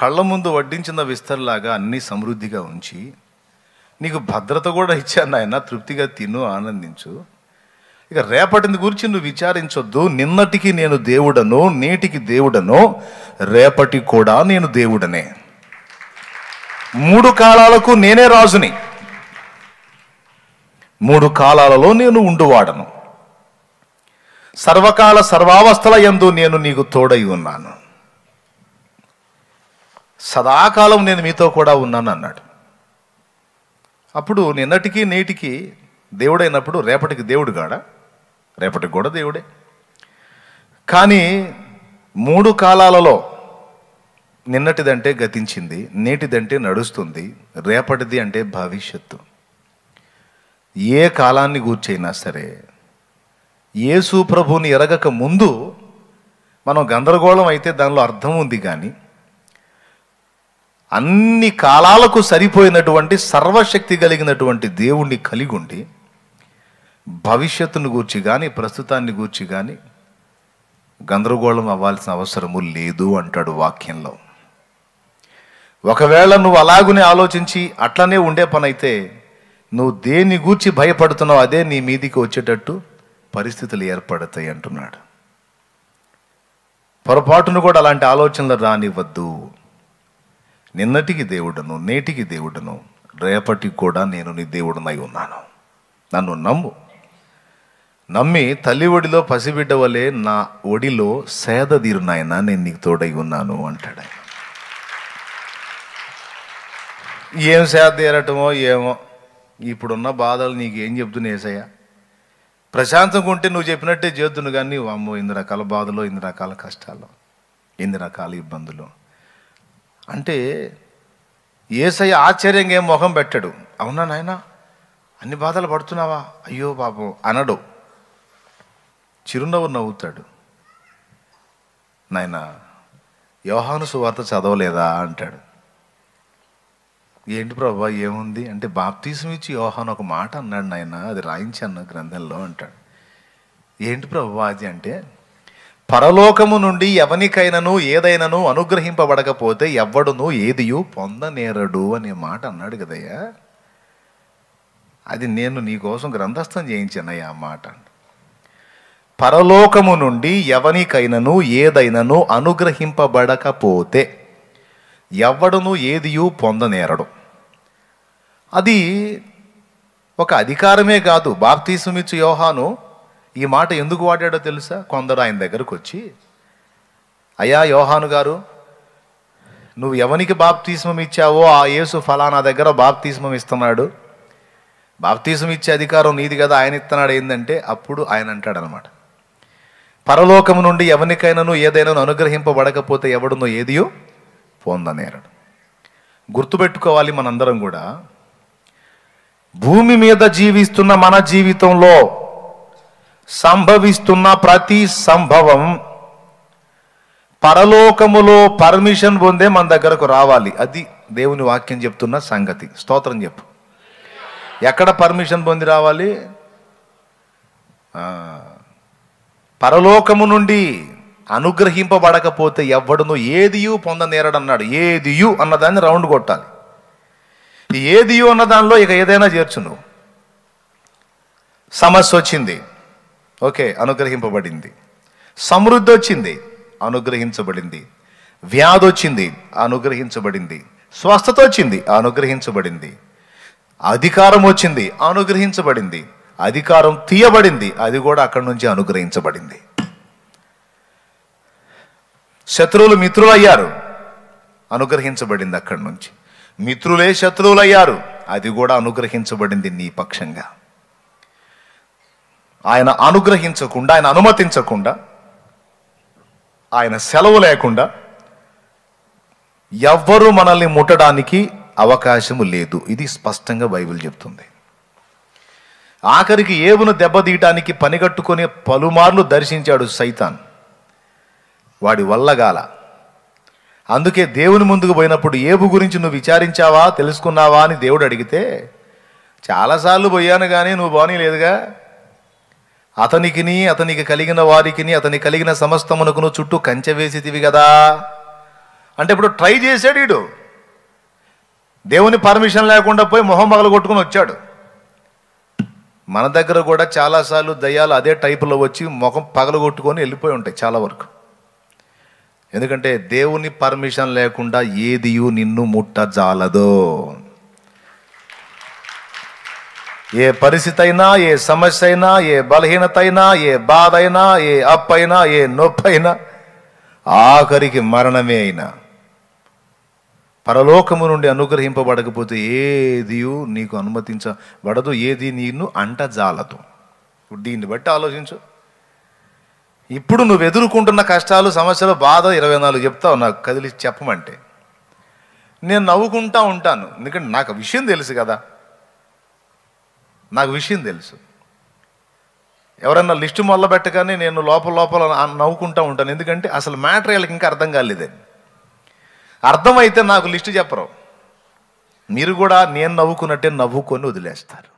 కళ్ళ ముందు వడ్డించిన విస్తరలాగా అన్నీ సమృద్ధిగా ఉంచి నీకు భద్రత కూడా ఇచ్చాను ఆయన తృప్తిగా తిను ఆనందించు ఇక రేపటిని గురించి నువ్వు విచారించొద్దు నిన్నటికి నేను దేవుడను నేటికి దేవుడను రేపటి కూడా నేను దేవుడనే మూడు కాలాలకు నేనే రాజుని మూడు కాలాలలో నేను ఉండువాడను సర్వకాల సర్వావస్థల ఎందు నేను నీకు తోడై ఉన్నాను సదాకాలం నేను మీతో కూడా ఉన్నాను అన్నాడు అప్పుడు నిన్నటికి నేటికి దేవుడైనప్పుడు రేపటికి దేవుడు కాడా రేపటికి కూడా దేవుడే కానీ మూడు కాలాలలో నిన్నటిదంటే గతించింది నేటిదంటే నడుస్తుంది రేపటిది అంటే భవిష్యత్తు ఏ కాలాన్ని గూర్చైనా సరే యేసు ప్రభుని ఎరగక ముందు మనం గందరగోళం అయితే దానిలో అర్థం ఉంది కానీ అన్ని కాలాలకు సరిపోయినటువంటి సర్వశక్తి కలిగినటువంటి దేవుణ్ణి కలిగి ఉండి భవిష్యత్తును గూర్చి కానీ ప్రస్తుతాన్ని గూర్చి కానీ గందరగోళం అవ్వాల్సిన అవసరము లేదు అంటాడు వాక్యంలో ఒకవేళ నువ్వు అలాగునే ఆలోచించి అట్లనే ఉండే పనైతే నువ్వు దేన్ని గూర్చి భయపడుతున్నావు అదే నీ మీదికి వచ్చేటట్టు పరిస్థితులు ఏర్పడతాయి అంటున్నాడు పొరపాటును కూడా అలాంటి ఆలోచనలు రానివ్వద్దు నిన్నటికి దేవుడను నేటికి దేవుడను రేపటికి కూడా నేను నీ దేవుడునై ఉన్నాను నన్ను నమ్ము నమ్మి తల్లి ఒడిలో పసిబిడ్డ వలె నా ఒడిలో సేద తీరునాయన నేను నీకు తోడై ఉన్నాను అంటాడు ఆయన ఏం సేద తీరటమో ఏమో ఇప్పుడున్న బాధలు నీకు ఏం చెప్తున్నా ఏసయ్య ప్రశాంతంగా ఉంటే నువ్వు చెప్పినట్టే చేద్దును కానీ అమ్మో ఇన్ని రకాల బాధలు ఇన్ని రకాల కష్టాలు ఇన్ని రకాల ఇబ్బందులు అంటే ఏసయ్య ఆశ్చర్యంగా ఏం మొహం పెట్టాడు అవునా నాయన అన్ని బాధలు పడుతున్నావా అయ్యో పాపం అనడు చిరునవ్వు నవ్వుతాడు నాయన యోహాను సువార్త చదవలేదా అంటాడు ఏంటి ప్రభా ఏముంది అంటే బాప్తీసం ఇచ్చి యోహాన్ ఒక మాట అన్నాడు నాయన అది రాయించి అన్న గ్రంథంలో అంటాడు ఏంటి ప్రభా అది అంటే పరలోకము నుండి ఎవనికైనను ఏదైనను అనుగ్రహింపబడకపోతే ఎవడును ఏదియు పొందనేరడు అనే మాట అన్నాడు కదయ్యా అది నేను నీకోసం గ్రంథస్థం చేయించానయ్యా ఆ మాట పరలోకము నుండి ఎవనికైనను ఏదైనను అనుగ్రహింపబడకపోతే ఎవడును ఏదియు పొందనేరడు అది ఒక అధికారమే కాదు బాప్తీసుమిచ్చు యోహాను ఈ మాట ఎందుకు వాడాడో తెలుసా కొందరు ఆయన దగ్గరకు వచ్చి అయ్యా యోహాను గారు నువ్వు ఎవనికి బాప్తీస్మం ఇచ్చావో ఆ యేసు ఫలానా దగ్గర బాప్తీస్మం ఇస్తున్నాడు బాప్తీసం ఇచ్చే అధికారం నీది కదా ఆయన ఇస్తున్నాడు ఏంటంటే అప్పుడు ఆయన అంటాడనమాట పరలోకము నుండి ఎవరికైనాను ఏదైనా అనుగ్రహింపబడకపోతే ఎవడునో ఏదియో పొందనేరడు గుర్తుపెట్టుకోవాలి మనందరం కూడా భూమి మీద జీవిస్తున్న మన జీవితంలో సంభవిస్తున్న ప్రతి సంభవం పరలోకములో పర్మిషన్ పొందే మన దగ్గరకు రావాలి అది దేవుని వాక్యం చెప్తున్న సంగతి స్తోత్రం చెప్పు ఎక్కడ పర్మిషన్ పొంది రావాలి పరలోకము నుండి అనుగ్రహింపబడకపోతే ఎవడును ఏదియు పొందనేరడన్నాడు ఏదియు అన్నదాన్ని రౌండ్ కొట్టాలి ఏదియు అన్న దానిలో ఇక ఏదైనా చేర్చును సమస్య వచ్చింది ఓకే అనుగ్రహింపబడింది సమృద్ధి వచ్చింది అనుగ్రహించబడింది వ్యాధి వచ్చింది అనుగ్రహించబడింది స్వస్థత వచ్చింది అనుగ్రహించబడింది అధికారం వచ్చింది అనుగ్రహించబడింది అధికారం తీయబడింది అది కూడా అక్కడి నుంచి అనుగ్రహించబడింది శత్రువులు మిత్రులు అయ్యారు అనుగ్రహించబడింది అక్కడి నుంచి మిత్రులే శత్రువులు అయ్యారు అది కూడా అనుగ్రహించబడింది నీ పక్షంగా ఆయన అనుగ్రహించకుండా ఆయన అనుమతించకుండా ఆయన సెలవు లేకుండా ఎవ్వరూ మనల్ని ముట్టడానికి అవకాశము లేదు ఇది స్పష్టంగా బైబిల్ చెప్తుంది ఆఖరికి ఏవును దెబ్బతీయటానికి పనిగట్టుకుని పలుమార్లు దర్శించాడు సైతాన్ వాడి వల్లగాల అందుకే దేవుని ముందుకు పోయినప్పుడు ఏబు గురించి నువ్వు విచారించావా తెలుసుకున్నావా అని దేవుడు అడిగితే చాలాసార్లు పోయాను కానీ నువ్వు బాగానే లేదుగా అతనికిని అతనికి కలిగిన వారికిని అతనికి కలిగిన సమస్తమునకును చుట్టూ కంచె వేసిదివి కదా అంటే ఇప్పుడు ట్రై చేశాడు వీడు దేవుని పర్మిషన్ లేకుండా పోయి మొహం మగలు కొట్టుకుని వచ్చాడు మన దగ్గర కూడా చాలాసార్లు దయ్యాలు అదే టైపులో వచ్చి ముఖం పగలగొట్టుకొని వెళ్ళిపోయి ఉంటాయి చాలా వరకు ఎందుకంటే దేవుని పర్మిషన్ లేకుండా ఏదియు నిన్ను ముట్టజాలదో ఏ పరిస్థితి అయినా ఏ సమస్య అయినా ఏ బలహీనత అయినా ఏ బాధ అయినా ఏ అప్పైనా అయినా ఏ నొప్పి అయినా ఆఖరికి మరణమే అయినా పరలోకము నుండి అనుగ్రహింపబడకపోతే ఏది నీకు అనుమతించబడదు ఏది నిన్ను అంట జాలదు దీన్ని బట్టి ఆలోచించు ఇప్పుడు నువ్వు ఎదుర్కొంటున్న కష్టాలు సమస్యలు బాధ ఇరవై నాలుగు చెప్తావు నాకు కదిలి చెప్పమంటే నేను నవ్వుకుంటా ఉంటాను ఎందుకంటే నాకు విషయం తెలుసు కదా నాకు విషయం తెలుసు ఎవరన్నా లిస్టు మొదలుపెట్టగానే నేను లోపల లోపల నవ్వుకుంటూ ఉంటాను ఎందుకంటే అసలు మ్యాటర్ వీళ్ళకి ఇంకా అర్థం కాలేదే అర్థమైతే నాకు లిస్టు చెప్పరు మీరు కూడా నేను నవ్వుకున్నట్టే నవ్వుకొని వదిలేస్తారు